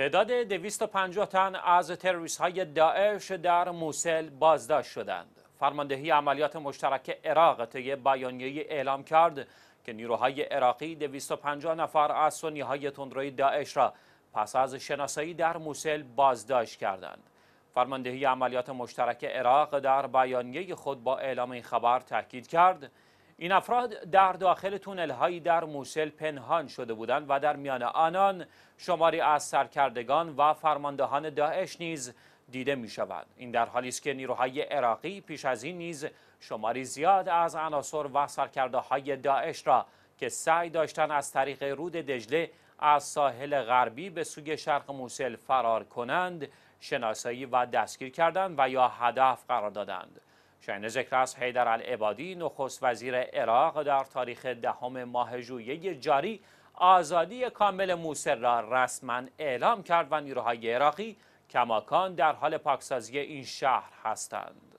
تعداد 250 تن از تروریست های داعش در موسل بازداشت شدند. فرماندهی عملیات مشترک عراق طی بیانیه‌ای اعلام کرد که نیروهای عراقی 250 نفر از سنی های تندروی داعش را پس از شناسایی در موسل بازداشت کردند. فرماندهی عملیات مشترک عراق در بیانیه خود با اعلام این خبر تاکید کرد این افراد در داخل تونل هایی در موسل پنهان شده بودند و در میان آنان شماری از سرکردگان و فرماندهان داعش نیز دیده می شود. این در حالی است که نیروهای عراقی پیش از این نیز شماری زیاد از عناصر و سرکرده های داعش را که سعی داشتند از طریق رود دجله از ساحل غربی به سوی شرق موسل فرار کنند شناسایی و دستگیر کردند و یا هدف قرار دادند. ذکر است حیدر العبادی نخست وزیر عراق در تاریخ دهم ماه ژوئیه جاری آزادی کامل موسر را رسما اعلام کرد و نیروهای عراقی کماکان در حال پاکسازی این شهر هستند.